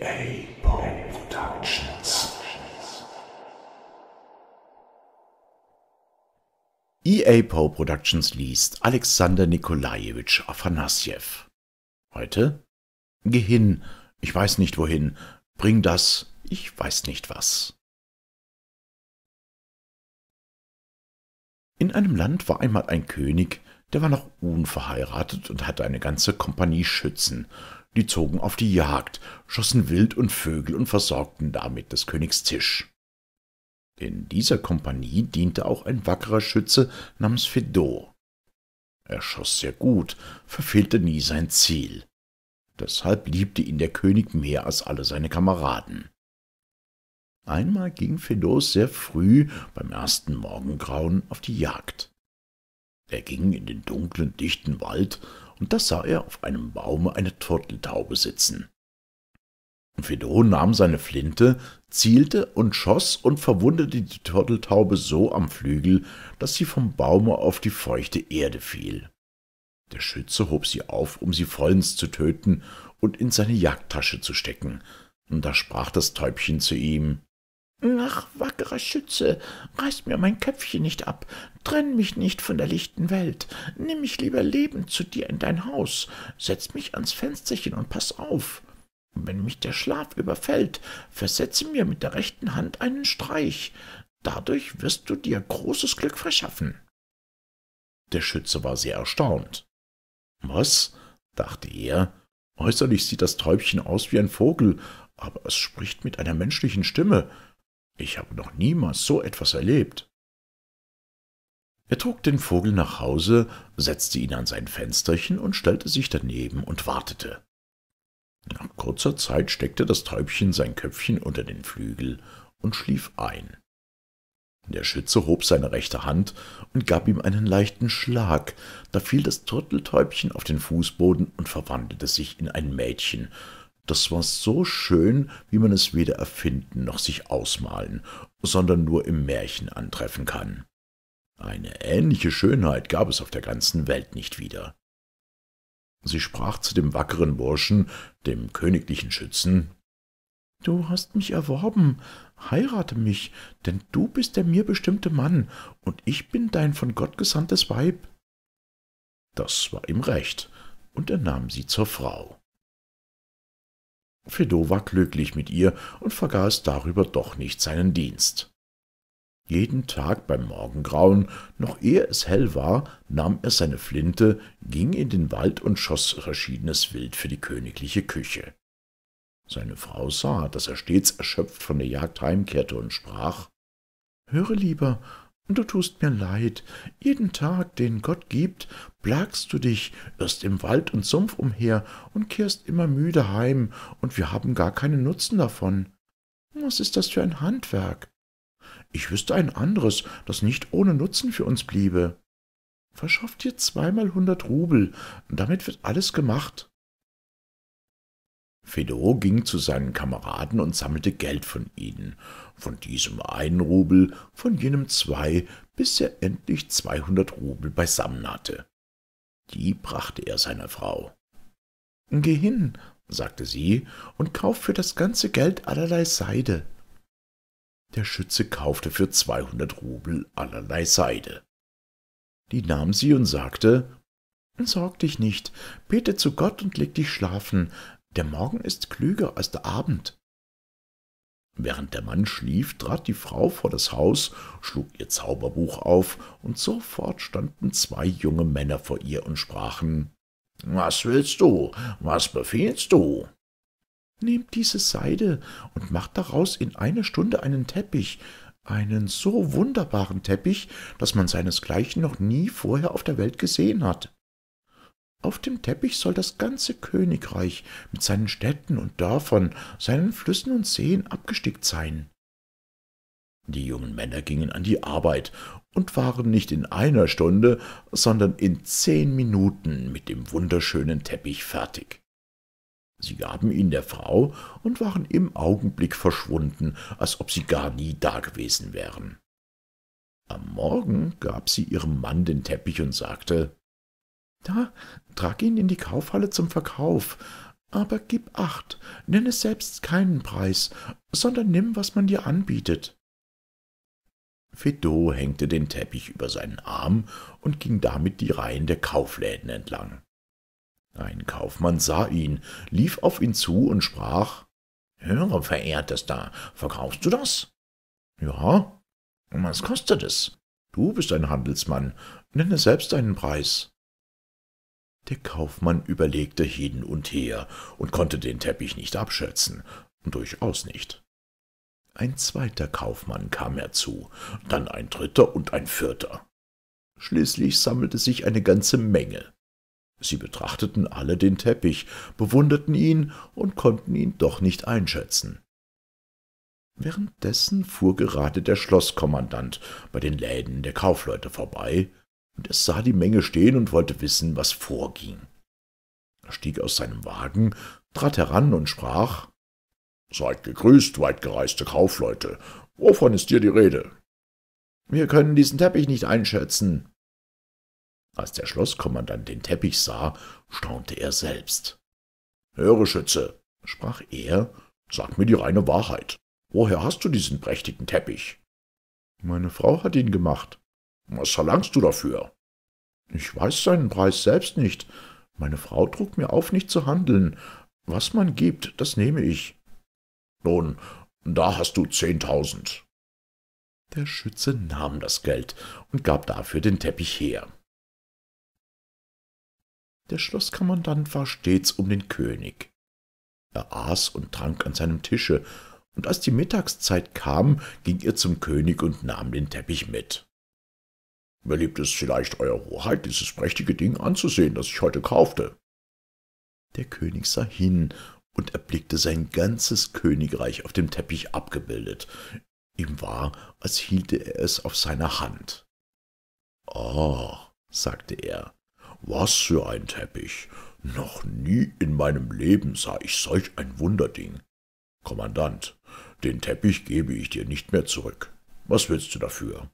DA Productions. EA Poe Productions liest Alexander Nikolajewitsch Afanasjew. Heute? Geh hin, ich weiß nicht wohin, bring das, ich weiß nicht was. In einem Land war einmal ein König, der war noch unverheiratet und hatte eine ganze Kompanie Schützen, die zogen auf die Jagd, schossen Wild und Vögel und versorgten damit des Königs Tisch. In dieser Kompanie diente auch ein wackerer Schütze namens Fedor. Er schoss sehr gut, verfehlte nie sein Ziel. Deshalb liebte ihn der König mehr als alle seine Kameraden. Einmal ging Phedos sehr früh beim ersten Morgengrauen auf die Jagd. Er ging in den dunklen, dichten Wald, und da sah er auf einem Baume eine Turteltaube sitzen. Fedor nahm seine Flinte, zielte und schoss und verwundete die Turteltaube so am Flügel, dass sie vom Baume auf die feuchte Erde fiel. Der Schütze hob sie auf, um sie vollends zu töten und in seine Jagdtasche zu stecken, und da sprach das Täubchen zu ihm Ach, wackerer Schütze, reiß mir mein Köpfchen nicht ab, trenn mich nicht von der lichten Welt, nimm mich lieber lebend zu dir in dein Haus, setz mich ans Fensterchen und pass auf. Wenn mich der Schlaf überfällt, versetze mir mit der rechten Hand einen Streich, dadurch wirst du dir großes Glück verschaffen. Der Schütze war sehr erstaunt. Was? dachte er. Äußerlich sieht das Täubchen aus wie ein Vogel, aber es spricht mit einer menschlichen Stimme. Ich habe noch niemals so etwas erlebt. Er trug den Vogel nach Hause, setzte ihn an sein Fensterchen und stellte sich daneben und wartete. Nach kurzer Zeit steckte das Täubchen sein Köpfchen unter den Flügel und schlief ein. Der Schütze hob seine rechte Hand und gab ihm einen leichten Schlag, da fiel das Turteltäubchen auf den Fußboden und verwandelte sich in ein Mädchen, das war so schön, wie man es weder erfinden noch sich ausmalen, sondern nur im Märchen antreffen kann. Eine ähnliche Schönheit gab es auf der ganzen Welt nicht wieder. Sie sprach zu dem wackeren Burschen, dem königlichen Schützen Du hast mich erworben, heirate mich, denn du bist der mir bestimmte Mann, und ich bin dein von Gott gesandtes Weib. Das war ihm recht, und er nahm sie zur Frau. Fedot war glücklich mit ihr und vergaß darüber doch nicht seinen Dienst. Jeden Tag beim Morgengrauen, noch ehe es hell war, nahm er seine Flinte, ging in den Wald und schoss verschiedenes Wild für die königliche Küche. Seine Frau sah, dass er stets erschöpft von der Jagd heimkehrte und sprach, »Höre, Lieber, Du tust mir leid. Jeden Tag, den Gott gibt, plagst du dich, irrst im Wald und Sumpf umher und kehrst immer müde heim, und wir haben gar keinen Nutzen davon. Was ist das für ein Handwerk? Ich wüsste ein anderes, das nicht ohne Nutzen für uns bliebe. Verschaff dir zweimal hundert Rubel, damit wird alles gemacht. Fedor ging zu seinen Kameraden und sammelte Geld von ihnen, von diesem einen Rubel, von jenem zwei, bis er endlich zweihundert Rubel beisammen hatte. Die brachte er seiner Frau. »Geh hin«, sagte sie, »und kauf für das ganze Geld allerlei Seide.« Der Schütze kaufte für zweihundert Rubel allerlei Seide. Die nahm sie und sagte, »Sorg dich nicht, bete zu Gott und leg dich schlafen, der Morgen ist klüger als der Abend. Während der Mann schlief, trat die Frau vor das Haus, schlug ihr Zauberbuch auf, und sofort standen zwei junge Männer vor ihr und sprachen Was willst du? Was befehlst du? Nehmt diese Seide und macht daraus in einer Stunde einen Teppich, einen so wunderbaren Teppich, dass man seinesgleichen noch nie vorher auf der Welt gesehen hat. Auf dem Teppich soll das ganze Königreich mit seinen Städten und Dörfern, seinen Flüssen und Seen abgestickt sein. Die jungen Männer gingen an die Arbeit und waren nicht in einer Stunde, sondern in zehn Minuten mit dem wunderschönen Teppich fertig. Sie gaben ihn der Frau und waren im Augenblick verschwunden, als ob sie gar nie dagewesen wären. Am Morgen gab sie ihrem Mann den Teppich und sagte da, trag ihn in die Kaufhalle zum Verkauf. Aber gib acht, nenne selbst keinen Preis, sondern nimm, was man dir anbietet.« Fedot hängte den Teppich über seinen Arm und ging damit die Reihen der Kaufläden entlang. Ein Kaufmann sah ihn, lief auf ihn zu und sprach Höre, verehrtester, verkaufst du das? Ja. Was kostet es? Du bist ein Handelsmann, nenne selbst einen Preis. Der Kaufmann überlegte hin und her und konnte den Teppich nicht abschätzen, durchaus nicht. Ein zweiter Kaufmann kam herzu, dann ein dritter und ein vierter. Schließlich sammelte sich eine ganze Menge. Sie betrachteten alle den Teppich, bewunderten ihn und konnten ihn doch nicht einschätzen. Währenddessen fuhr gerade der Schlosskommandant bei den Läden der Kaufleute vorbei, und es sah die Menge stehen und wollte wissen, was vorging. Er stieg aus seinem Wagen, trat heran und sprach, »Seid gegrüßt, weitgereiste Kaufleute. Wovon ist dir die Rede?« »Wir können diesen Teppich nicht einschätzen.« Als der Schlosskommandant den Teppich sah, staunte er selbst. »Höre, Schütze«, sprach er, »sag mir die reine Wahrheit. Woher hast du diesen prächtigen Teppich?« »Meine Frau hat ihn gemacht«, was verlangst du dafür? Ich weiß seinen Preis selbst nicht. Meine Frau trug mir auf, nicht zu handeln. Was man gibt, das nehme ich. Nun, da hast du zehntausend. Der Schütze nahm das Geld und gab dafür den Teppich her. Der Schlosskommandant war stets um den König. Er aß und trank an seinem Tische, und als die Mittagszeit kam, ging er zum König und nahm den Teppich mit. Überlebt es vielleicht Euer Hoheit, dieses prächtige Ding anzusehen, das ich heute kaufte? Der König sah hin und erblickte sein ganzes Königreich auf dem Teppich abgebildet. Ihm war, als hielte er es auf seiner Hand. »Oh«, sagte er, »was für ein Teppich! Noch nie in meinem Leben sah ich solch ein Wunderding. Kommandant, den Teppich gebe ich dir nicht mehr zurück. Was willst du dafür?«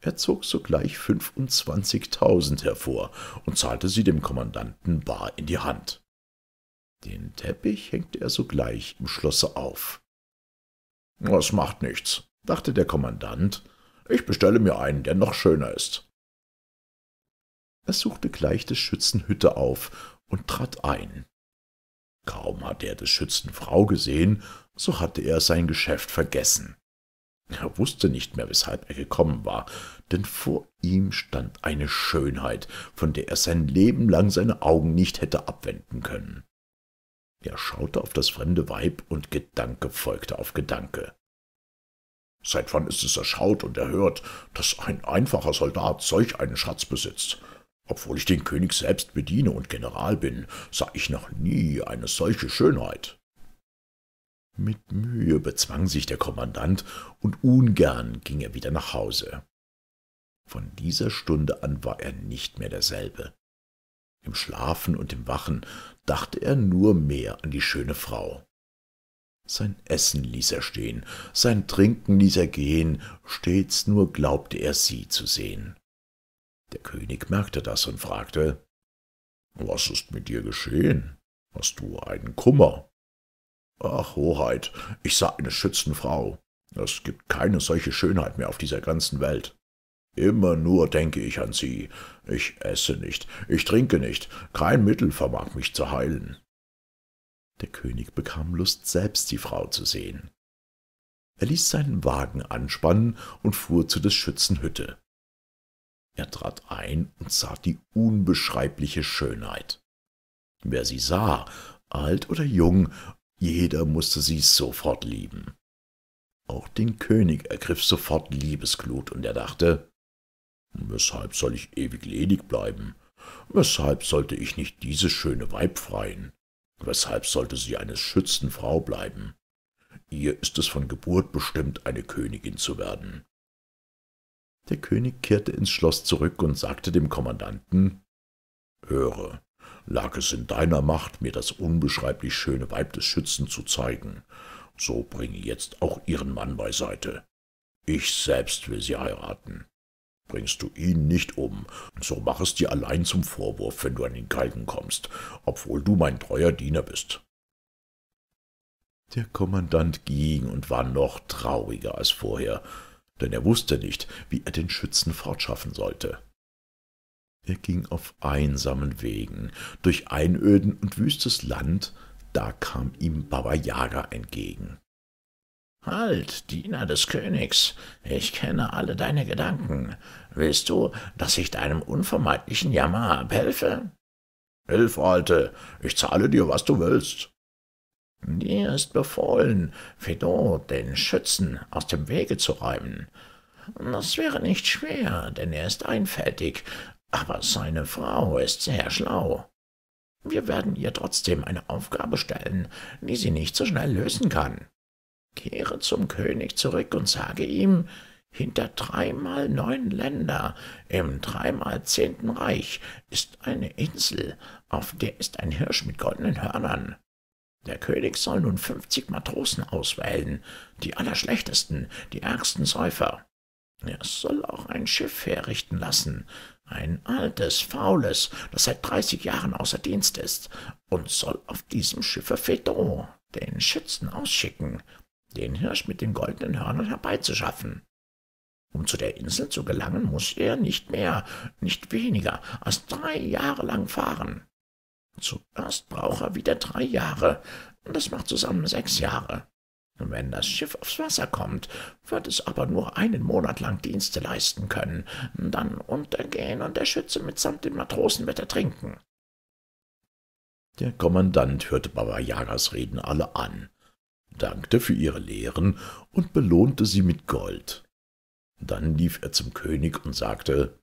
er zog sogleich fünfundzwanzigtausend hervor und zahlte sie dem Kommandanten bar in die Hand. Den Teppich hängte er sogleich im Schlosse auf. »Das macht nichts«, dachte der Kommandant, »ich bestelle mir einen, der noch schöner ist.« Er suchte gleich des Schützen Hütte auf und trat ein. Kaum hatte er des Schützen Frau gesehen, so hatte er sein Geschäft vergessen. Er wusste nicht mehr, weshalb er gekommen war, denn vor ihm stand eine Schönheit, von der er sein Leben lang seine Augen nicht hätte abwenden können. Er schaute auf das fremde Weib und Gedanke folgte auf Gedanke. Seit wann ist es erschaut und erhört, dass ein einfacher Soldat solch einen Schatz besitzt? Obwohl ich den König selbst bediene und General bin, sah ich noch nie eine solche Schönheit. Mit Mühe bezwang sich der Kommandant, und ungern ging er wieder nach Hause. Von dieser Stunde an war er nicht mehr derselbe. Im Schlafen und im Wachen dachte er nur mehr an die schöne Frau. Sein Essen ließ er stehen, sein Trinken ließ er gehen, stets nur glaubte er, sie zu sehen. Der König merkte das und fragte, »Was ist mit dir geschehen? Hast du einen Kummer?« Ach, Hoheit, ich sah eine Schützenfrau. Es gibt keine solche Schönheit mehr auf dieser ganzen Welt. Immer nur denke ich an sie. Ich esse nicht, ich trinke nicht, kein Mittel vermag mich zu heilen. Der König bekam Lust, selbst die Frau zu sehen. Er ließ seinen Wagen anspannen und fuhr zu des Schützen Hütte. Er trat ein und sah die unbeschreibliche Schönheit. Wer sie sah, alt oder jung, jeder musste sie sofort lieben. Auch den König ergriff sofort Liebesglut, und er dachte, »Weshalb soll ich ewig ledig bleiben? Weshalb sollte ich nicht dieses schöne Weib freien? Weshalb sollte sie eine Frau bleiben? Ihr ist es von Geburt bestimmt, eine Königin zu werden.« Der König kehrte ins Schloss zurück und sagte dem Kommandanten, »Höre, lag es in deiner Macht, mir das unbeschreiblich schöne Weib des Schützen zu zeigen. So bringe jetzt auch ihren Mann beiseite. Ich selbst will sie heiraten. Bringst du ihn nicht um, so mach es dir allein zum Vorwurf, wenn du an den Galgen kommst, obwohl du mein treuer Diener bist. Der Kommandant ging und war noch trauriger als vorher, denn er wußte nicht, wie er den Schützen fortschaffen sollte. Er ging auf einsamen Wegen, durch Einöden und wüstes Land, da kam ihm Baba Jaga entgegen. Halt, Diener des Königs, ich kenne alle deine Gedanken. Willst du, dass ich deinem unvermeidlichen Jammer abhelfe? Hilf, Alte, ich zahle dir, was du willst. Dir ist befohlen, Fedot, den Schützen, aus dem Wege zu räumen. Das wäre nicht schwer, denn er ist einfältig, aber seine Frau ist sehr schlau. Wir werden ihr trotzdem eine Aufgabe stellen, die sie nicht so schnell lösen kann. Kehre zum König zurück und sage ihm, hinter dreimal neun Länder im dreimal zehnten Reich ist eine Insel, auf der ist ein Hirsch mit goldenen Hörnern. Der König soll nun fünfzig Matrosen auswählen, die allerschlechtesten, die ärgsten Säufer. Er soll auch ein Schiff herrichten lassen, ein altes, faules, das seit dreißig Jahren außer Dienst ist und soll auf diesem Schiffe Fedot, den Schützen, ausschicken, den Hirsch mit den goldenen Hörnern herbeizuschaffen. Um zu der Insel zu gelangen, muß er nicht mehr, nicht weniger als drei Jahre lang fahren. Zuerst braucht er wieder drei Jahre, das macht zusammen sechs Jahre. Wenn das Schiff aufs Wasser kommt, wird es aber nur einen Monat lang Dienste leisten können, dann untergehen und der Schütze mitsamt den Matrosen wird ertrinken. Der Kommandant hörte Baba Yagas Reden alle an, dankte für ihre Lehren und belohnte sie mit Gold. Dann lief er zum König und sagte,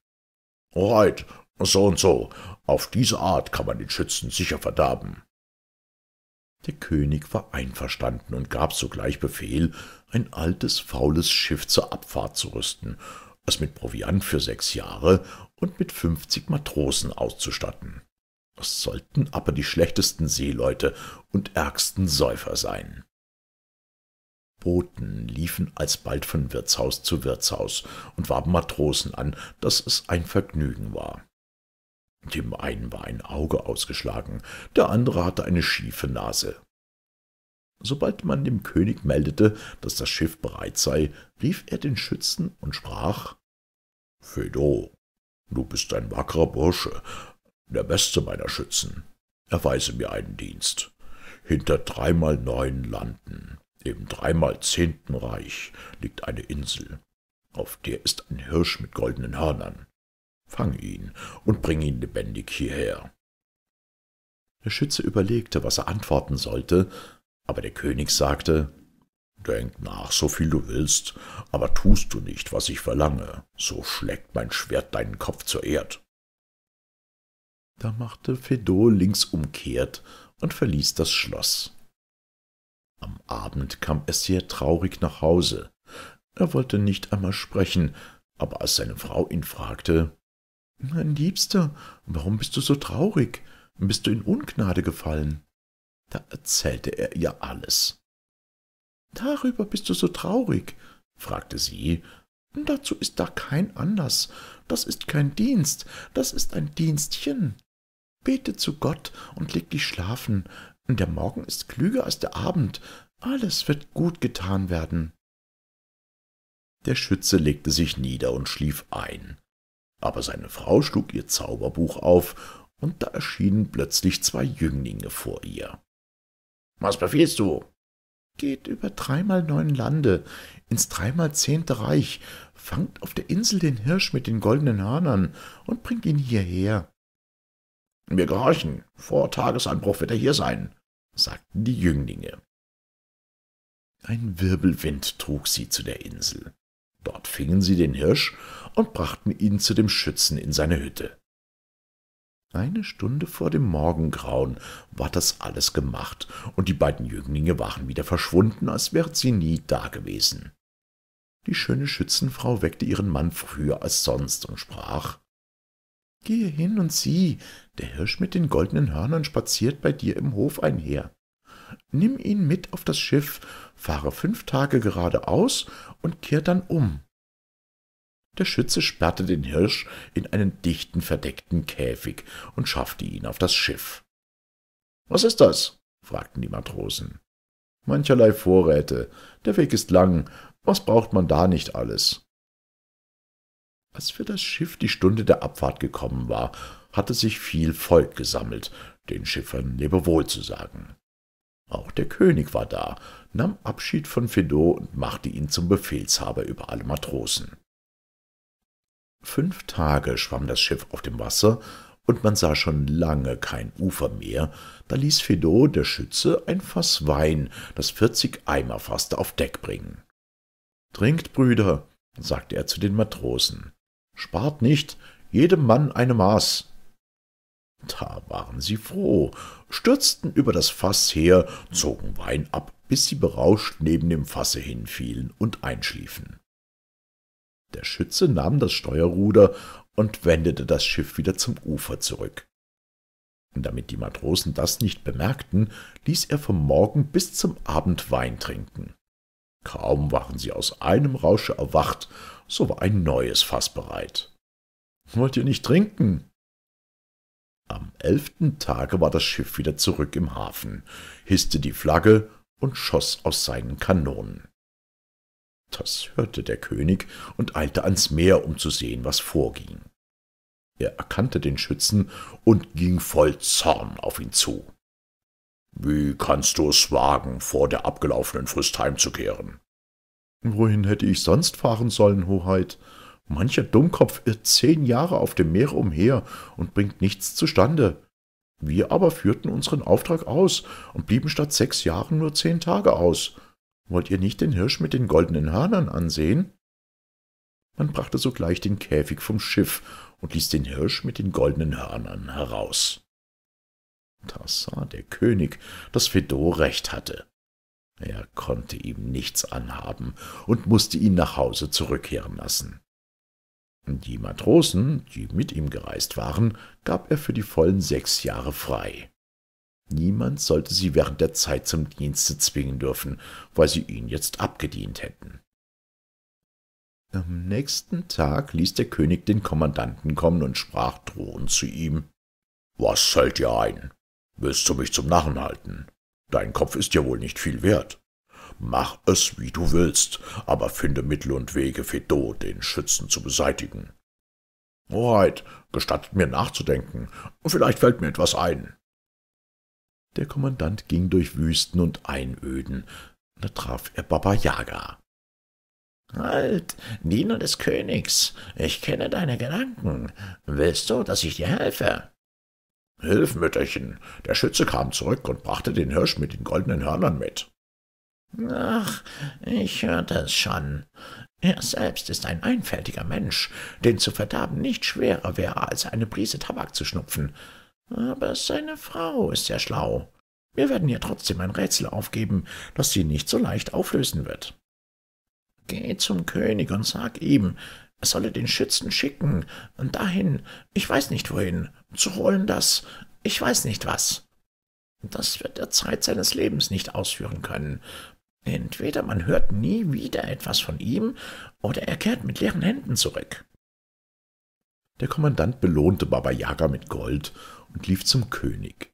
»Reit, so und so, auf diese Art kann man den Schützen sicher verderben.« der König war einverstanden und gab sogleich Befehl, ein altes, faules Schiff zur Abfahrt zu rüsten, es mit Proviant für sechs Jahre und mit fünfzig Matrosen auszustatten. Es sollten aber die schlechtesten Seeleute und ärgsten Säufer sein. Boten liefen alsbald von Wirtshaus zu Wirtshaus und warben Matrosen an, daß es ein Vergnügen war. Dem einen war ein Auge ausgeschlagen, der andere hatte eine schiefe Nase. Sobald man dem König meldete, daß das Schiff bereit sei, rief er den Schützen und sprach Fedo, du bist ein wackerer Bursche, der beste meiner Schützen. Erweise mir einen Dienst. Hinter dreimal neun Landen, im dreimal zehnten Reich, liegt eine Insel. Auf der ist ein Hirsch mit goldenen Hörnern fang ihn und bring ihn lebendig hierher.« Der Schütze überlegte, was er antworten sollte, aber der König sagte, »Denk nach, so viel du willst, aber tust du nicht, was ich verlange, so schlägt mein Schwert deinen Kopf zur Erd.« Da machte Fedot links umkehrt und verließ das Schloss. Am Abend kam er sehr traurig nach Hause. Er wollte nicht einmal sprechen, aber als seine Frau ihn fragte, mein Liebster, warum bist du so traurig? Bist du in Ungnade gefallen? Da erzählte er ihr alles. Darüber bist du so traurig? fragte sie. Dazu ist da kein Anlass. Das ist kein Dienst, das ist ein Dienstchen. Bete zu Gott und leg dich schlafen. Der Morgen ist klüger als der Abend. Alles wird gut getan werden. Der Schütze legte sich nieder und schlief ein. Aber seine Frau schlug ihr Zauberbuch auf, und da erschienen plötzlich zwei Jünglinge vor ihr. Was befiehlst du? Geht über dreimal neun Lande, ins dreimal zehnte Reich, fangt auf der Insel den Hirsch mit den goldenen Hörnern und bringt ihn hierher. Wir gehorchen, vor Tagesanbruch wird er hier sein, sagten die Jünglinge. Ein Wirbelwind trug sie zu der Insel. Dort fingen sie den Hirsch und brachten ihn zu dem Schützen in seine Hütte. Eine Stunde vor dem Morgengrauen war das alles gemacht, und die beiden Jünglinge waren wieder verschwunden, als wären sie nie dagewesen. Die schöne Schützenfrau weckte ihren Mann früher als sonst und sprach Gehe hin und sieh, der Hirsch mit den goldenen Hörnern spaziert bei dir im Hof einher nimm ihn mit auf das Schiff, fahre fünf Tage geradeaus und kehr dann um. Der Schütze sperrte den Hirsch in einen dichten, verdeckten Käfig und schaffte ihn auf das Schiff. Was ist das? fragten die Matrosen. Mancherlei Vorräte. Der Weg ist lang. Was braucht man da nicht alles? Als für das Schiff die Stunde der Abfahrt gekommen war, hatte sich viel Volk gesammelt, den Schiffern Lebewohl zu sagen. Auch der König war da, nahm Abschied von Fedot und machte ihn zum Befehlshaber über alle Matrosen. Fünf Tage schwamm das Schiff auf dem Wasser, und man sah schon lange kein Ufer mehr, da ließ Fedot, der Schütze, ein Fass Wein, das vierzig Eimer fasste, auf Deck bringen. »Trinkt, Brüder«, sagte er zu den Matrosen, »spart nicht, jedem Mann eine Maß, da waren sie froh, stürzten über das Fass her, zogen Wein ab, bis sie berauscht neben dem Fasse hinfielen und einschliefen. Der Schütze nahm das Steuerruder und wendete das Schiff wieder zum Ufer zurück. Damit die Matrosen das nicht bemerkten, ließ er vom Morgen bis zum Abend Wein trinken. Kaum waren sie aus einem Rausche erwacht, so war ein neues Fass bereit. Wollt ihr nicht trinken? Am elften Tage war das Schiff wieder zurück im Hafen, hisste die Flagge und schoss aus seinen Kanonen. Das hörte der König und eilte ans Meer, um zu sehen, was vorging. Er erkannte den Schützen und ging voll Zorn auf ihn zu. Wie kannst du es wagen, vor der abgelaufenen Frist heimzukehren? Wohin hätte ich sonst fahren sollen, Hoheit? Mancher Dummkopf irrt zehn Jahre auf dem Meere umher und bringt nichts zustande. Wir aber führten unseren Auftrag aus und blieben statt sechs Jahren nur zehn Tage aus. Wollt ihr nicht den Hirsch mit den goldenen Hörnern ansehen? Man brachte sogleich den Käfig vom Schiff und ließ den Hirsch mit den goldenen Hörnern heraus. Da sah der König, daß Fedor recht hatte. Er konnte ihm nichts anhaben und mußte ihn nach Hause zurückkehren lassen. Die Matrosen, die mit ihm gereist waren, gab er für die vollen sechs Jahre frei. Niemand sollte sie während der Zeit zum Dienste zwingen dürfen, weil sie ihn jetzt abgedient hätten. Am nächsten Tag ließ der König den Kommandanten kommen und sprach drohend zu ihm. Was fällt dir ein? Willst du mich zum Narren halten? Dein Kopf ist ja wohl nicht viel wert. Mach es, wie du willst, aber finde Mittel und Wege, Fedot, den Schützen, zu beseitigen. Right, gestattet mir nachzudenken. Vielleicht fällt mir etwas ein. Der Kommandant ging durch Wüsten und Einöden. Da traf er Baba Yaga. Halt, Diener des Königs, ich kenne deine Gedanken. Willst du, dass ich dir helfe? Hilf, Mütterchen. Der Schütze kam zurück und brachte den Hirsch mit den goldenen Hörnern mit. Ach, ich hörte es schon. Er selbst ist ein einfältiger Mensch, den zu verderben nicht schwerer wäre, als eine Prise Tabak zu schnupfen. Aber seine Frau ist sehr schlau. Wir werden ihr trotzdem ein Rätsel aufgeben, das sie nicht so leicht auflösen wird. Geh zum König und sag ihm, er solle den Schützen schicken, dahin, ich weiß nicht wohin, zu holen das, ich weiß nicht was. Das wird er Zeit seines Lebens nicht ausführen können, Entweder man hört nie wieder etwas von ihm, oder er kehrt mit leeren Händen zurück. Der Kommandant belohnte Baba Yaga mit Gold und lief zum König.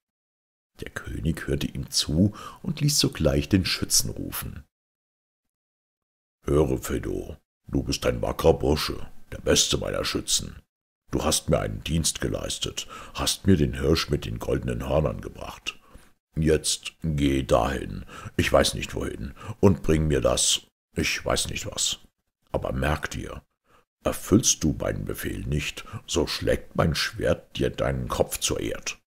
Der König hörte ihm zu und ließ sogleich den Schützen rufen. Höre, Fedo, du bist ein wackerer Bursche, der beste meiner Schützen. Du hast mir einen Dienst geleistet, hast mir den Hirsch mit den goldenen Hörnern gebracht. Jetzt geh dahin, ich weiß nicht wohin, und bring mir das, ich weiß nicht was. Aber merk dir, erfüllst du meinen Befehl nicht, so schlägt mein Schwert dir deinen Kopf zur Erd.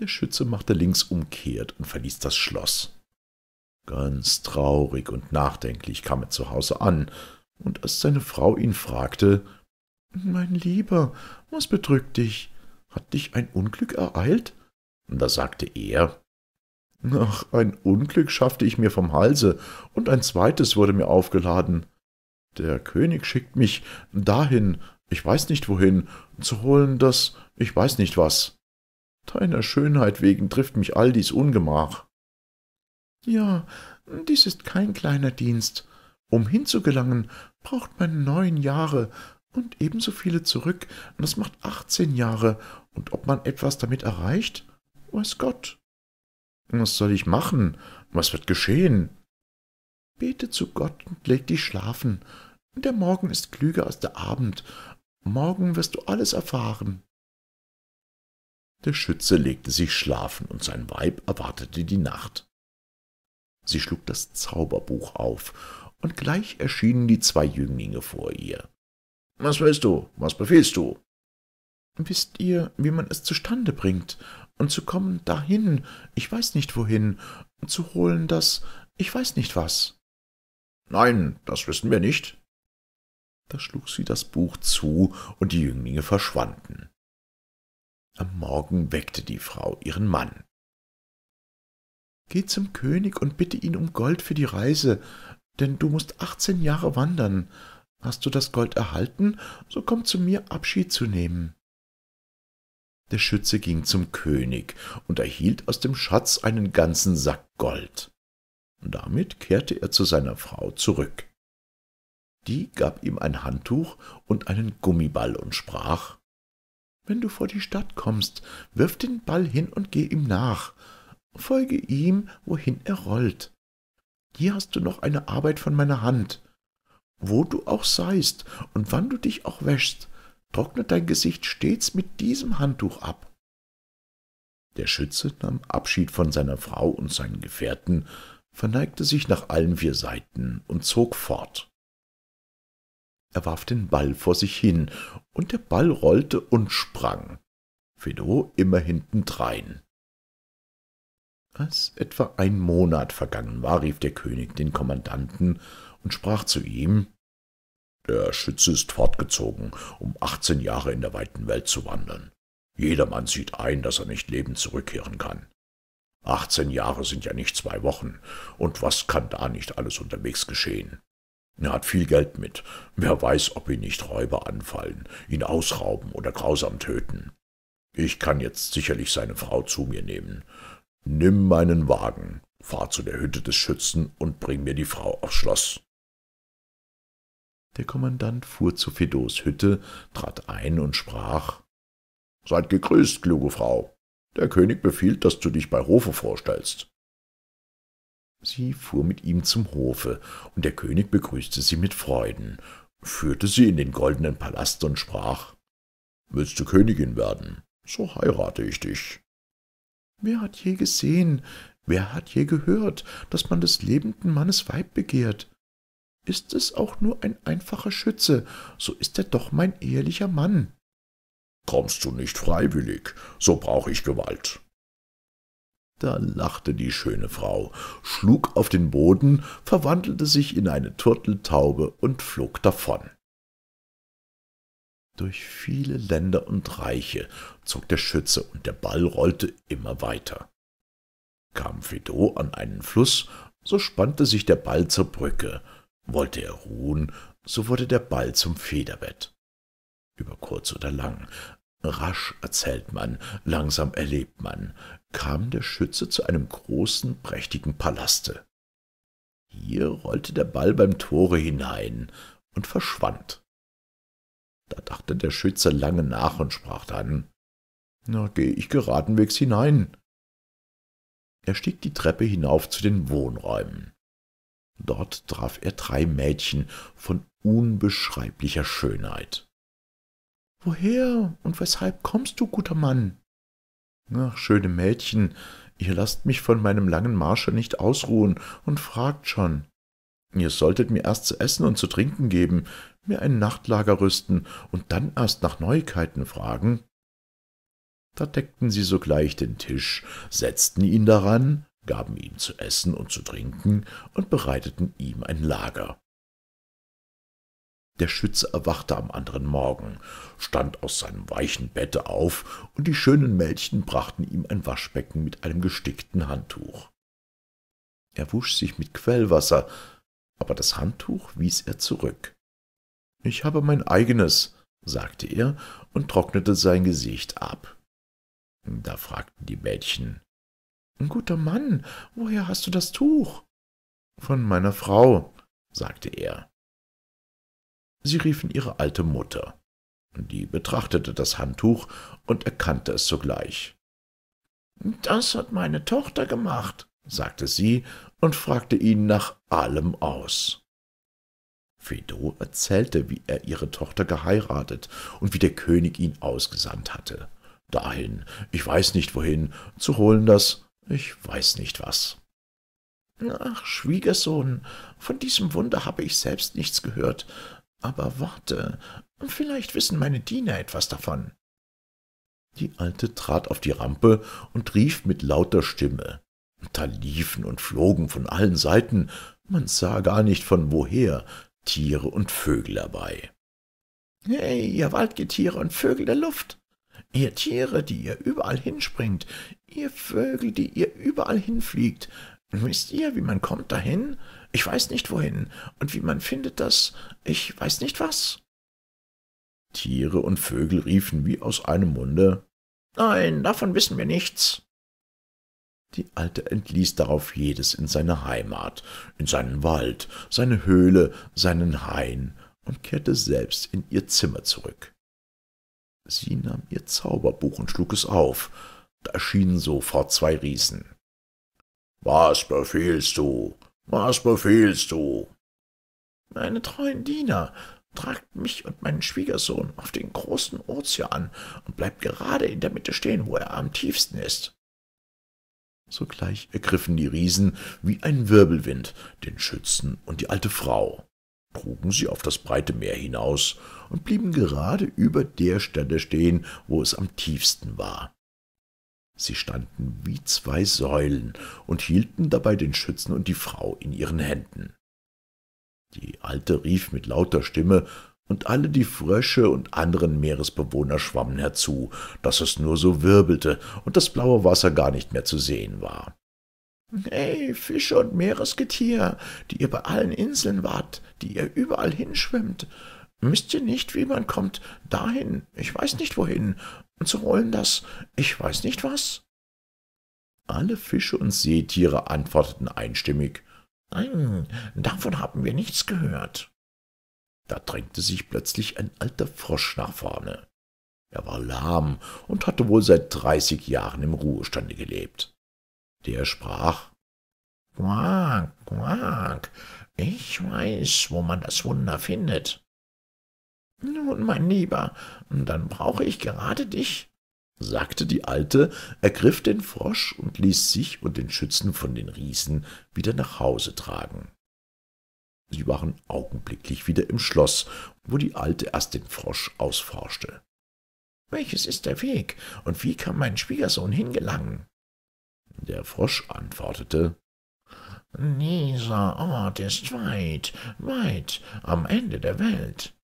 Der Schütze machte links umkehrt und verließ das Schloss. Ganz traurig und nachdenklich kam er zu Hause an, und als seine Frau ihn fragte, »Mein Lieber, was bedrückt dich? Hat dich ein Unglück ereilt?« da sagte er, Ach, ein Unglück schaffte ich mir vom Halse, und ein zweites wurde mir aufgeladen. Der König schickt mich dahin, ich weiß nicht wohin, zu holen das, ich weiß nicht was. Deiner Schönheit wegen trifft mich all dies Ungemach. Ja, dies ist kein kleiner Dienst. Um hinzugelangen, braucht man neun Jahre und ebenso viele zurück, das macht achtzehn Jahre, und ob man etwas damit erreicht, Weiß Gott. Was soll ich machen? Was wird geschehen? Bete zu Gott und leg dich schlafen. Der Morgen ist klüger als der Abend. Morgen wirst du alles erfahren. Der Schütze legte sich schlafen und sein Weib erwartete die Nacht. Sie schlug das Zauberbuch auf, und gleich erschienen die zwei Jünglinge vor ihr. Was willst du? Was befiehlst du? Wisst ihr, wie man es zustande bringt? und zu kommen dahin, ich weiß nicht wohin, zu holen das, ich weiß nicht was. Nein, das wissen wir nicht. Da schlug sie das Buch zu, und die Jünglinge verschwanden. Am Morgen weckte die Frau ihren Mann. Geh zum König und bitte ihn um Gold für die Reise, denn du mußt achtzehn Jahre wandern. Hast du das Gold erhalten, so komm zu mir, Abschied zu nehmen. Der Schütze ging zum König und erhielt aus dem Schatz einen ganzen Sack Gold. Und damit kehrte er zu seiner Frau zurück. Die gab ihm ein Handtuch und einen Gummiball und sprach Wenn du vor die Stadt kommst, wirf den Ball hin und geh ihm nach. Folge ihm, wohin er rollt. Hier hast du noch eine Arbeit von meiner Hand. Wo du auch seist und wann du dich auch wäschst, trockne dein Gesicht stets mit diesem Handtuch ab.« Der Schütze nahm Abschied von seiner Frau und seinen Gefährten, verneigte sich nach allen vier Seiten und zog fort. Er warf den Ball vor sich hin, und der Ball rollte und sprang, Fedot immer hintendrein. Als etwa ein Monat vergangen war, rief der König den Kommandanten und sprach zu ihm der Schütze ist fortgezogen, um 18 Jahre in der weiten Welt zu wandern. Jedermann sieht ein, dass er nicht lebend zurückkehren kann. 18 Jahre sind ja nicht zwei Wochen, und was kann da nicht alles unterwegs geschehen? Er hat viel Geld mit. Wer weiß, ob ihn nicht Räuber anfallen, ihn ausrauben oder grausam töten. Ich kann jetzt sicherlich seine Frau zu mir nehmen. Nimm meinen Wagen, fahr zu der Hütte des Schützen und bring mir die Frau aufs Schloss. Der Kommandant fuhr zu Fedos Hütte, trat ein und sprach Seid gegrüßt, kluge Frau. Der König befiehlt, dass du dich bei Hofe vorstellst. Sie fuhr mit ihm zum Hofe, und der König begrüßte sie mit Freuden, führte sie in den goldenen Palast und sprach Willst du Königin werden, so heirate ich dich. Wer hat je gesehen, wer hat je gehört, dass man des lebenden Mannes Weib begehrt? Ist es auch nur ein einfacher Schütze, so ist er doch mein ehelicher Mann. Kommst du nicht freiwillig, so brauche ich Gewalt. Da lachte die schöne Frau, schlug auf den Boden, verwandelte sich in eine Turteltaube und flog davon. Durch viele Länder und Reiche zog der Schütze, und der Ball rollte immer weiter. Kam Fido an einen Fluss, so spannte sich der Ball zur Brücke, wollte er ruhen, so wurde der Ball zum Federbett. Über kurz oder lang, rasch erzählt man, langsam erlebt man, kam der Schütze zu einem großen, prächtigen Palaste. Hier rollte der Ball beim Tore hinein und verschwand. Da dachte der Schütze lange nach und sprach dann, na, geh ich geradenwegs hinein. Er stieg die Treppe hinauf zu den Wohnräumen. Dort traf er drei Mädchen von unbeschreiblicher Schönheit. Woher und weshalb kommst du, guter Mann? Ach, schöne Mädchen, ihr lasst mich von meinem langen Marsche nicht ausruhen und fragt schon. Ihr solltet mir erst zu essen und zu trinken geben, mir ein Nachtlager rüsten und dann erst nach Neuigkeiten fragen. Da deckten sie sogleich den Tisch, setzten ihn daran gaben ihm zu essen und zu trinken und bereiteten ihm ein Lager. Der Schütze erwachte am anderen Morgen, stand aus seinem weichen Bette auf, und die schönen Mädchen brachten ihm ein Waschbecken mit einem gestickten Handtuch. Er wusch sich mit Quellwasser, aber das Handtuch wies er zurück. Ich habe mein eigenes, sagte er und trocknete sein Gesicht ab. Da fragten die Mädchen, Guter Mann, woher hast du das Tuch? Von meiner Frau, sagte er. Sie riefen ihre alte Mutter. Die betrachtete das Handtuch und erkannte es sogleich. Das hat meine Tochter gemacht, sagte sie und fragte ihn nach allem aus. Fedot erzählte, wie er ihre Tochter geheiratet und wie der König ihn ausgesandt hatte. Dahin, ich weiß nicht wohin, zu holen das ich weiß nicht was. Ach, Schwiegersohn, von diesem Wunder habe ich selbst nichts gehört. Aber warte, vielleicht wissen meine Diener etwas davon. Die Alte trat auf die Rampe und rief mit lauter Stimme. Da liefen und flogen von allen Seiten, man sah gar nicht von woher, Tiere und Vögel herbei. Hey, ihr Waldgetiere und Vögel der Luft, ihr Tiere, die ihr überall hinspringt, ihr Vögel, die ihr überall hinfliegt. Wisst ihr, wie man kommt dahin? Ich weiß nicht wohin. Und wie man findet das? Ich weiß nicht was. Tiere und Vögel riefen wie aus einem Munde. Nein, davon wissen wir nichts. Die Alte entließ darauf jedes in seine Heimat, in seinen Wald, seine Höhle, seinen Hain und kehrte selbst in ihr Zimmer zurück. Sie nahm ihr Zauberbuch und schlug es auf. Da erschienen sofort zwei Riesen. Was befehlst du? Was befehlst du? Meine treuen Diener, tragt mich und meinen Schwiegersohn auf den großen Ozean und bleibt gerade in der Mitte stehen, wo er am tiefsten ist. Sogleich ergriffen die Riesen wie ein Wirbelwind den Schützen und die alte Frau trugen sie auf das breite Meer hinaus und blieben gerade über der Stelle stehen, wo es am tiefsten war. Sie standen wie zwei Säulen und hielten dabei den Schützen und die Frau in ihren Händen. Die Alte rief mit lauter Stimme, und alle die Frösche und anderen Meeresbewohner schwammen herzu, daß es nur so wirbelte und das blaue Wasser gar nicht mehr zu sehen war. Ey, Fische und Meeresgetier, die ihr bei allen Inseln wart, die ihr überall hinschwimmt, wisst ihr nicht, wie man kommt dahin, ich weiß nicht wohin, und zu wollen das, ich weiß nicht was? Alle Fische und Seetiere antworteten einstimmig, Nein, davon haben wir nichts gehört. Da drängte sich plötzlich ein alter Frosch nach vorne. Er war lahm und hatte wohl seit dreißig Jahren im Ruhestande gelebt. Der sprach, Quack, quack, ich weiß, wo man das Wunder findet.« »Nun, mein Lieber, dann brauche ich gerade dich«, sagte die Alte, ergriff den Frosch und ließ sich und den Schützen von den Riesen wieder nach Hause tragen. Sie waren augenblicklich wieder im Schloss, wo die Alte erst den Frosch ausforschte. »Welches ist der Weg, und wie kann mein Schwiegersohn hingelangen?« der Frosch antwortete Dieser Ort ist weit, weit am Ende der Welt.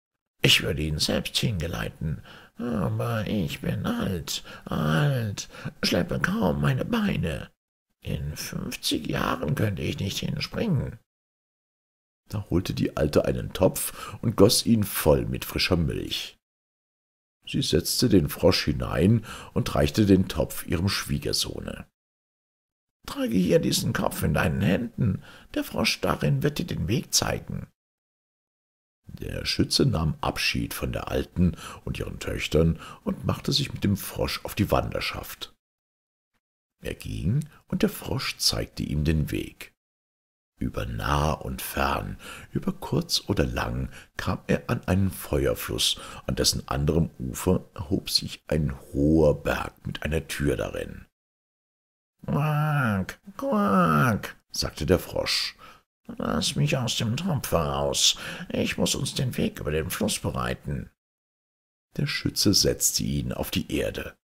Ich würde ihn selbst hingeleiten, aber ich bin alt, alt, schleppe kaum meine Beine. In fünfzig Jahren könnte ich nicht hinspringen. Da holte die Alte einen Topf und goss ihn voll mit frischer Milch. Sie setzte den Frosch hinein und reichte den Topf ihrem Schwiegersohne. Trage hier diesen Kopf in deinen Händen, der Frosch darin wird dir den Weg zeigen. Der Schütze nahm Abschied von der Alten und ihren Töchtern und machte sich mit dem Frosch auf die Wanderschaft. Er ging, und der Frosch zeigte ihm den Weg. Über nah und fern, über kurz oder lang, kam er an einen Feuerfluss, an dessen anderem Ufer erhob sich ein hoher Berg mit einer Tür darin. Quack, quack, sagte der Frosch. Lass mich aus dem Topf heraus. Ich muß uns den Weg über den Fluss bereiten. Der Schütze setzte ihn auf die Erde.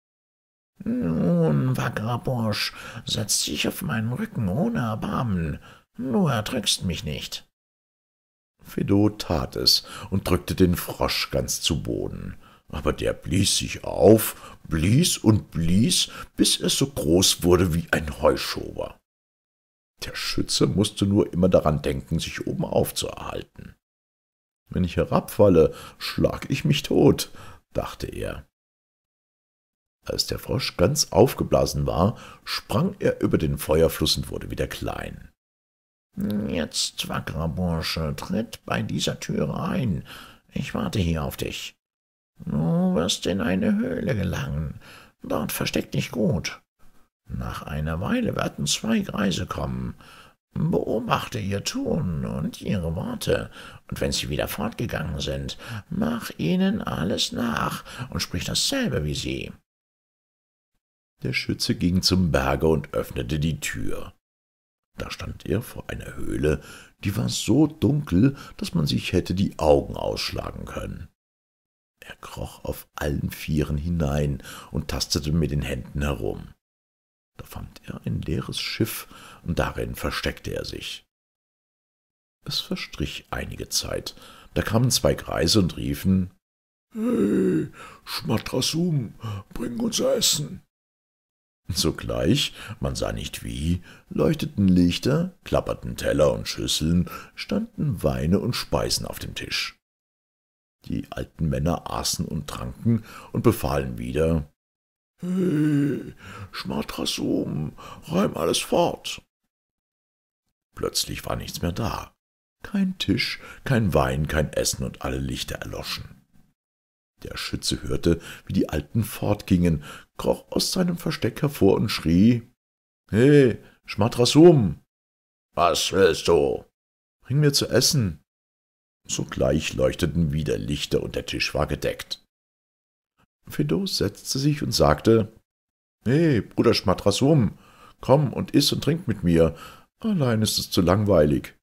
Nun, wackerer Bursch, setz dich auf meinen Rücken ohne Erbarmen. Du ertrickst mich nicht. Fedot tat es und drückte den Frosch ganz zu Boden aber der blies sich auf, blies und blies, bis es so groß wurde wie ein Heuschober. Der Schütze mußte nur immer daran denken, sich oben aufzuerhalten. Wenn ich herabfalle, schlag ich mich tot, dachte er. Als der Frosch ganz aufgeblasen war, sprang er über den Feuerfluss und wurde wieder klein. Jetzt, wackerer Bursche, tritt bei dieser Türe ein. Ich warte hier auf dich. Du wirst in eine Höhle gelangen. Dort versteck dich gut. Nach einer Weile werden zwei Greise kommen. Beobachte ihr Tun und ihre Worte, und wenn sie wieder fortgegangen sind, mach ihnen alles nach und sprich dasselbe wie sie. Der Schütze ging zum Berge und öffnete die Tür. Da stand er vor einer Höhle, die war so dunkel, daß man sich hätte die Augen ausschlagen können. Er kroch auf allen Vieren hinein und tastete mit den Händen herum. Da fand er ein leeres Schiff, und darin versteckte er sich. Es verstrich einige Zeit. Da kamen zwei Greise und riefen, »Hey, Schmatrasum, bring uns Essen!« Sogleich, man sah nicht wie, leuchteten Lichter, klapperten Teller und Schüsseln, standen Weine und Speisen auf dem Tisch. Die alten Männer aßen und tranken und befahlen wieder Hey, Schmatrasum, räum alles fort. Plötzlich war nichts mehr da. Kein Tisch, kein Wein, kein Essen und alle Lichter erloschen. Der Schütze hörte, wie die Alten fortgingen, kroch aus seinem Versteck hervor und schrie He, Schmatrasum. Was willst du? Bring mir zu essen. Sogleich leuchteten wieder Lichter und der Tisch war gedeckt. Fedos setzte sich und sagte, »Hey, Bruder Schmatrasum, komm und iss und trink mit mir, allein ist es zu langweilig.«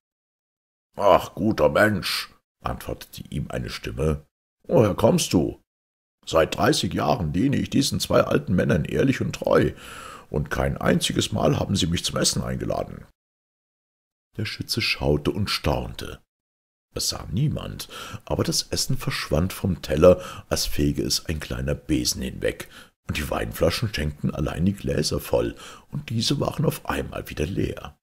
»Ach, guter Mensch«, antwortete ihm eine Stimme, »woher kommst du? Seit dreißig Jahren diene ich diesen zwei alten Männern ehrlich und treu, und kein einziges Mal haben sie mich zum Essen eingeladen.« Der Schütze schaute und staunte. Es sah niemand, aber das Essen verschwand vom Teller, als fege es ein kleiner Besen hinweg, und die Weinflaschen schenkten allein die Gläser voll, und diese waren auf einmal wieder leer.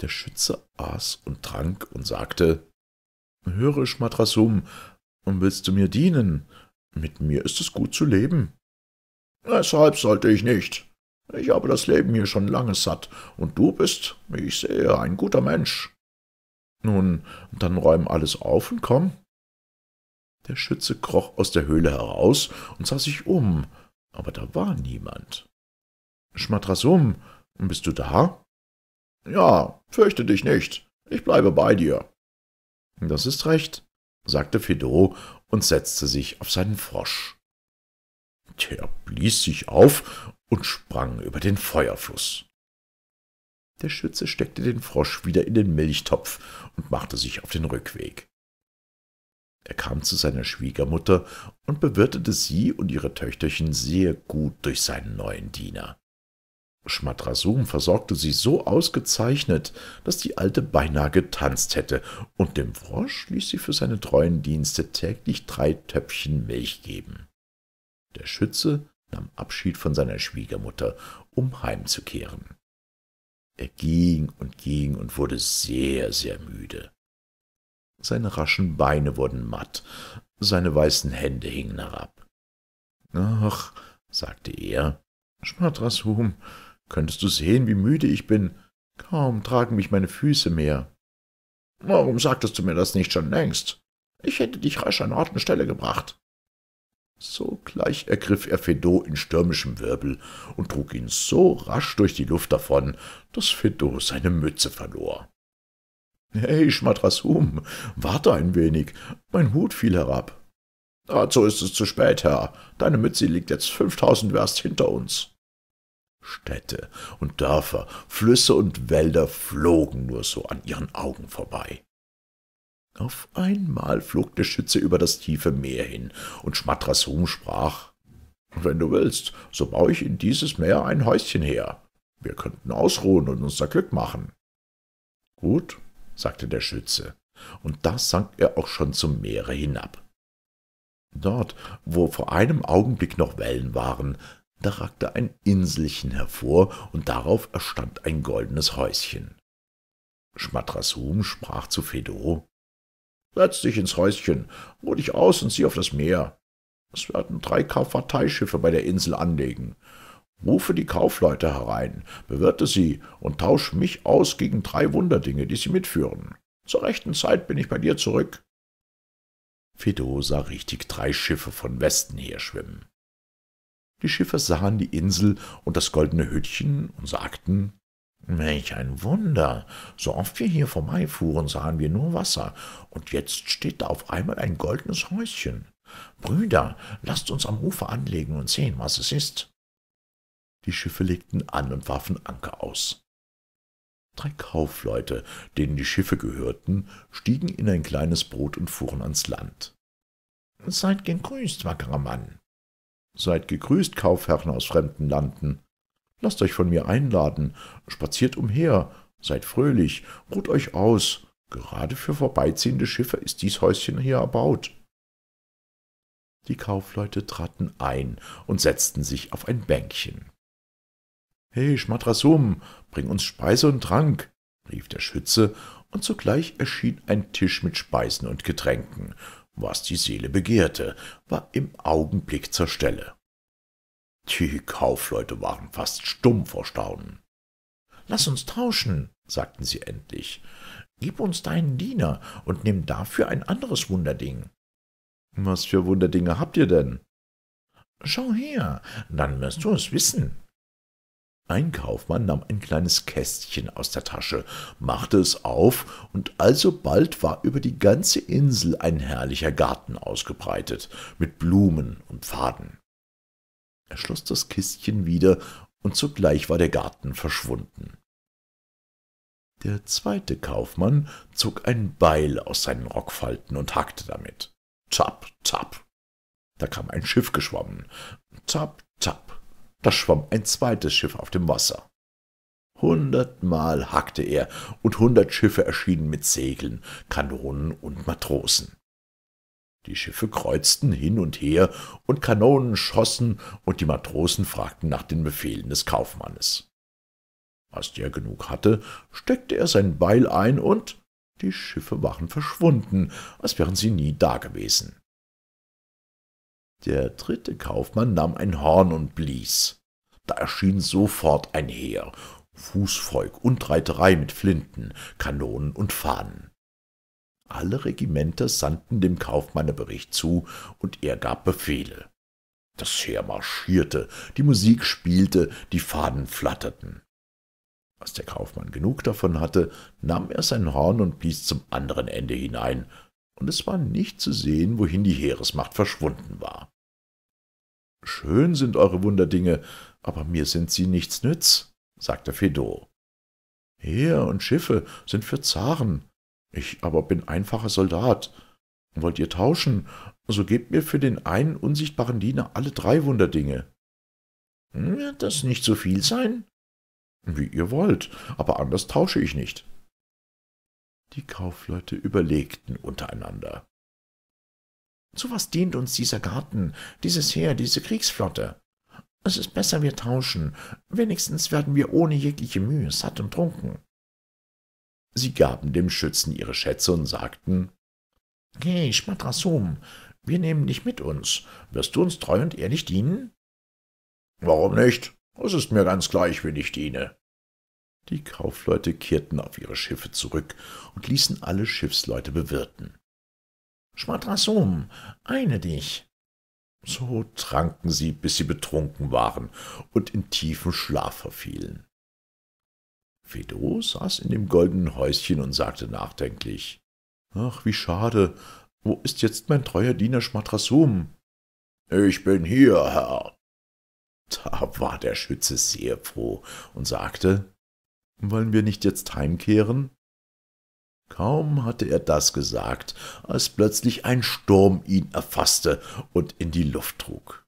Der Schütze aß und trank und sagte, »Höre, Schmatrasum, willst du mir dienen? Mit mir ist es gut zu leben.« »Weshalb sollte ich nicht? Ich habe das Leben hier schon lange satt, und du bist, wie ich sehe, ein guter Mensch.« nun, dann räum alles auf und komm. Der Schütze kroch aus der Höhle heraus und sah sich um, aber da war niemand. Schmatrasum, bist du da? Ja, fürchte dich nicht, ich bleibe bei dir. Das ist recht, sagte Fedot und setzte sich auf seinen Frosch. Der blies sich auf und sprang über den Feuerfluss. Der Schütze steckte den Frosch wieder in den Milchtopf und machte sich auf den Rückweg. Er kam zu seiner Schwiegermutter und bewirtete sie und ihre Töchterchen sehr gut durch seinen neuen Diener. Schmatrasum versorgte sie so ausgezeichnet, dass die Alte beinahe getanzt hätte, und dem Frosch ließ sie für seine treuen Dienste täglich drei Töpfchen Milch geben. Der Schütze nahm Abschied von seiner Schwiegermutter, um heimzukehren. Er ging und ging und wurde sehr, sehr müde. Seine raschen Beine wurden matt, seine weißen Hände hingen herab. Ach, sagte er, Schmatrasum, könntest du sehen, wie müde ich bin? Kaum tragen mich meine Füße mehr. Warum sagtest du mir das nicht schon längst? Ich hätte dich rasch an Ort und Stelle gebracht. Sogleich ergriff er Fedot in stürmischem Wirbel und trug ihn so rasch durch die Luft davon, dass Fedot seine Mütze verlor. »Hey, Schmatrasum, warte ein wenig, mein Hut fiel herab.« »Dazu ah, ist es zu spät, Herr, deine Mütze liegt jetzt fünftausend Werst hinter uns.« Städte und Dörfer, Flüsse und Wälder flogen nur so an ihren Augen vorbei. Auf einmal flog der Schütze über das tiefe Meer hin, und Schmatrasum sprach Wenn du willst, so baue ich in dieses Meer ein Häuschen her. Wir könnten ausruhen und unser Glück machen. Gut, sagte der Schütze, und da sank er auch schon zum Meere hinab. Dort, wo vor einem Augenblick noch Wellen waren, da ragte ein Inselchen hervor, und darauf erstand ein goldenes Häuschen. Schmatrasum sprach zu Fedor Setz dich ins Häuschen, ruh dich aus und sieh auf das Meer. Es werden drei Kauffahrteischiffe bei der Insel anlegen. Rufe die Kaufleute herein, bewirte sie und tausche mich aus gegen drei Wunderdinge, die sie mitführen. Zur rechten Zeit bin ich bei dir zurück. Fido sah richtig drei Schiffe von Westen her schwimmen. Die Schiffe sahen die Insel und das goldene Hütchen und sagten Welch ein Wunder! So oft wir hier vorbeifuhren, sahen wir nur Wasser, und jetzt steht da auf einmal ein goldenes Häuschen. Brüder, lasst uns am Ufer anlegen und sehen, was es ist. Die Schiffe legten an und warfen Anker aus. Drei Kaufleute, denen die Schiffe gehörten, stiegen in ein kleines Boot und fuhren ans Land. Seid gegrüßt, wackerer Mann. Seid gegrüßt, Kaufherren aus fremden Landen, Lasst euch von mir einladen, spaziert umher, seid fröhlich, ruht euch aus. Gerade für vorbeiziehende Schiffe ist dies Häuschen hier erbaut. Die Kaufleute traten ein und setzten sich auf ein Bänkchen. Hey, Schmatrasum, bring uns Speise und Trank, rief der Schütze, und zugleich erschien ein Tisch mit Speisen und Getränken. Was die Seele begehrte, war im Augenblick zur Stelle. Die Kaufleute waren fast stumm vor Staunen. Lass uns tauschen, sagten sie endlich. Gib uns deinen Diener und nimm dafür ein anderes Wunderding. Was für Wunderdinge habt ihr denn? Schau her, dann wirst du es wissen. Ein Kaufmann nahm ein kleines Kästchen aus der Tasche, machte es auf, und alsobald war über die ganze Insel ein herrlicher Garten ausgebreitet, mit Blumen und Pfaden. Er schloss das Kistchen wieder, und zugleich war der Garten verschwunden. Der zweite Kaufmann zog ein Beil aus seinen Rockfalten und hackte damit. Tap, tap. Da kam ein Schiff geschwommen. Tap, tap. Da schwamm ein zweites Schiff auf dem Wasser. Hundertmal hackte er, und hundert Schiffe erschienen mit Segeln, Kanonen und Matrosen. Die Schiffe kreuzten hin und her und Kanonen schossen, und die Matrosen fragten nach den Befehlen des Kaufmannes. Als der genug hatte, steckte er sein Beil ein und die Schiffe waren verschwunden, als wären sie nie dagewesen. Der dritte Kaufmann nahm ein Horn und blies. Da erschien sofort ein Heer, Fußvolk und Reiterei mit Flinten, Kanonen und Fahnen. Alle Regimenter sandten dem Kaufmanne Bericht zu, und er gab Befehle. Das Heer marschierte, die Musik spielte, die Faden flatterten. Als der Kaufmann genug davon hatte, nahm er sein Horn und blies zum anderen Ende hinein, und es war nicht zu sehen, wohin die Heeresmacht verschwunden war. Schön sind eure Wunderdinge, aber mir sind sie nichts nütz, sagte Fedot. Heer und Schiffe sind für Zaren, ich aber bin einfacher Soldat. Wollt ihr tauschen, so also gebt mir für den einen unsichtbaren Diener alle drei Wunderdinge. Hm, wird das nicht zu so viel sein? Wie ihr wollt, aber anders tausche ich nicht. Die Kaufleute überlegten untereinander. Zu was dient uns dieser Garten, dieses Heer, diese Kriegsflotte? Es ist besser, wir tauschen. Wenigstens werden wir ohne jegliche Mühe satt und trunken. Sie gaben dem Schützen ihre Schätze und sagten, »Geh, Schmatrasum, wir nehmen dich mit uns. Wirst du uns treu und ehrlich dienen?« »Warum nicht? Es ist mir ganz gleich, wen ich diene.« Die Kaufleute kehrten auf ihre Schiffe zurück und ließen alle Schiffsleute bewirten. »Schmatrasum, eine dich!« So tranken sie, bis sie betrunken waren und in tiefen Schlaf verfielen. Fedot saß in dem goldenen Häuschen und sagte nachdenklich, »Ach, wie schade, wo ist jetzt mein treuer Diener Schmatrasum?« »Ich bin hier, Herr.« Da war der Schütze sehr froh und sagte, »Wollen wir nicht jetzt heimkehren?« Kaum hatte er das gesagt, als plötzlich ein Sturm ihn erfaßte und in die Luft trug.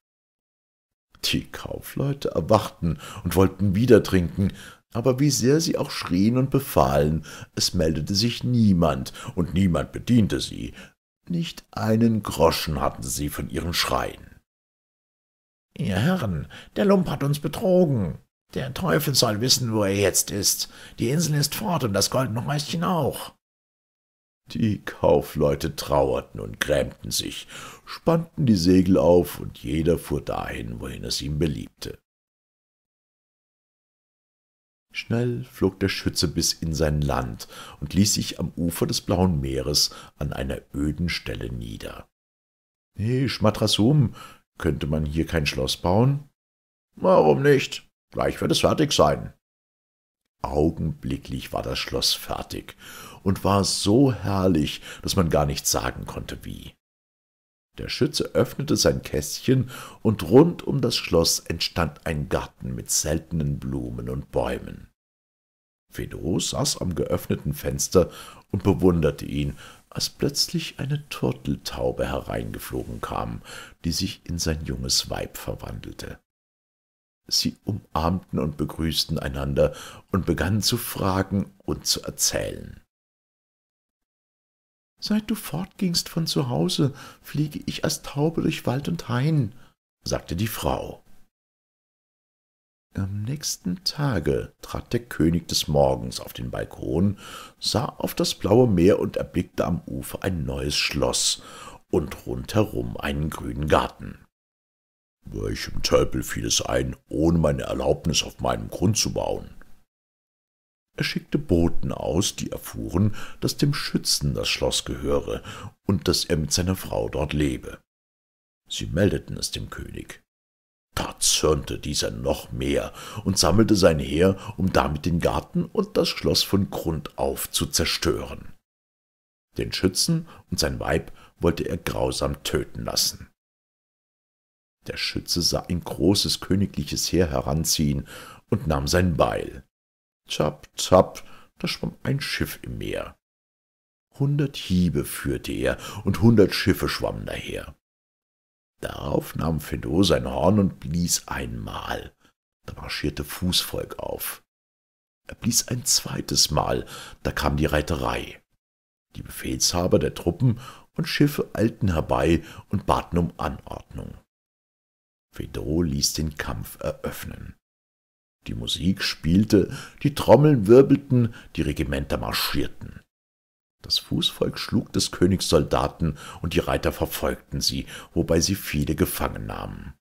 Die Kaufleute erwachten und wollten wieder trinken, aber wie sehr sie auch schrien und befahlen, es meldete sich niemand, und niemand bediente sie. Nicht einen Groschen hatten sie von ihren Schreien. Ihr Herren, der Lump hat uns betrogen. Der Teufel soll wissen, wo er jetzt ist. Die Insel ist fort und das goldene Häuschen auch. Die Kaufleute trauerten und grämten sich, spannten die Segel auf, und jeder fuhr dahin, wohin es ihm beliebte. Schnell flog der Schütze bis in sein Land und ließ sich am Ufer des Blauen Meeres an einer öden Stelle nieder. »He, Schmatrasum, könnte man hier kein Schloss bauen?« »Warum nicht? Gleich wird es fertig sein.« Augenblicklich war das Schloss fertig und war so herrlich, dass man gar nicht sagen konnte, wie. Der Schütze öffnete sein Kästchen, und rund um das Schloss entstand ein Garten mit seltenen Blumen und Bäumen. Fedot saß am geöffneten Fenster und bewunderte ihn, als plötzlich eine Turteltaube hereingeflogen kam, die sich in sein junges Weib verwandelte. Sie umarmten und begrüßten einander und begannen zu fragen und zu erzählen. Seit du fortgingst von zu Hause, fliege ich als Taube durch Wald und Hain, sagte die Frau. Am nächsten Tage trat der König des Morgens auf den Balkon, sah auf das blaue Meer und erblickte am Ufer ein neues Schloss und rundherum einen grünen Garten. Welchem Tölpel fiel es ein, ohne meine Erlaubnis auf meinem Grund zu bauen? Er schickte Boten aus, die erfuhren, dass dem Schützen das Schloss gehöre und dass er mit seiner Frau dort lebe. Sie meldeten es dem König. Da zürnte dieser noch mehr und sammelte sein Heer, um damit den Garten und das Schloss von Grund auf zu zerstören. Den Schützen und sein Weib wollte er grausam töten lassen. Der Schütze sah ein großes königliches Heer heranziehen und nahm sein Beil zapp, zapp, da schwamm ein Schiff im Meer. Hundert Hiebe führte er, und hundert Schiffe schwammen daher. Darauf nahm Fedot sein Horn und blies einmal. Da marschierte Fußvolk auf. Er blies ein zweites Mal, da kam die Reiterei. Die Befehlshaber der Truppen und Schiffe eilten herbei und baten um Anordnung. Fedot ließ den Kampf eröffnen. Die Musik spielte, die Trommeln wirbelten, die Regimenter marschierten. Das Fußvolk schlug des Königs Soldaten und die Reiter verfolgten sie, wobei sie viele gefangen nahmen.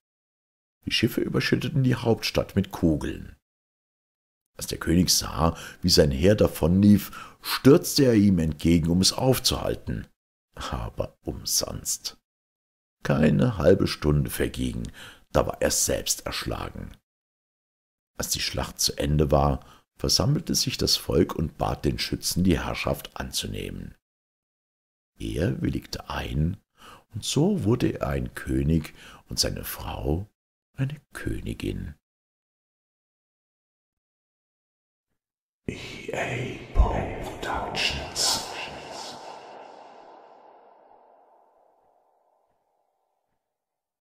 Die Schiffe überschütteten die Hauptstadt mit Kugeln. Als der König sah, wie sein Heer davonlief, stürzte er ihm entgegen, um es aufzuhalten. Aber umsonst. Keine halbe Stunde verging, da war er selbst erschlagen. Als die Schlacht zu Ende war, versammelte sich das Volk und bat den Schützen, die Herrschaft anzunehmen. Er willigte ein, und so wurde er ein König und seine Frau eine Königin. EA Productions